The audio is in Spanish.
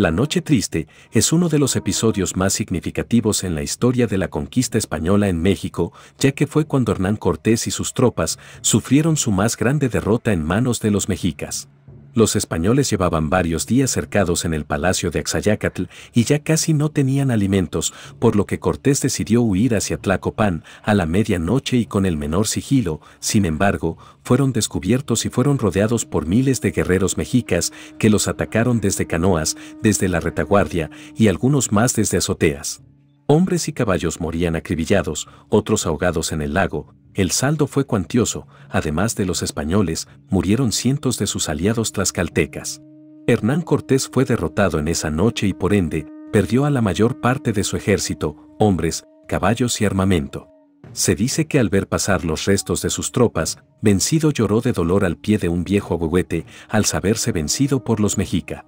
La Noche Triste es uno de los episodios más significativos en la historia de la conquista española en México, ya que fue cuando Hernán Cortés y sus tropas sufrieron su más grande derrota en manos de los mexicas. Los españoles llevaban varios días cercados en el palacio de Axayacatl y ya casi no tenían alimentos, por lo que Cortés decidió huir hacia Tlacopan a la medianoche y con el menor sigilo, sin embargo, fueron descubiertos y fueron rodeados por miles de guerreros mexicas que los atacaron desde canoas, desde la retaguardia y algunos más desde azoteas. Hombres y caballos morían acribillados, otros ahogados en el lago, el saldo fue cuantioso, además de los españoles, murieron cientos de sus aliados tlaxcaltecas. Hernán Cortés fue derrotado en esa noche y por ende, perdió a la mayor parte de su ejército, hombres, caballos y armamento. Se dice que al ver pasar los restos de sus tropas, vencido lloró de dolor al pie de un viejo agüete al saberse vencido por los mexica.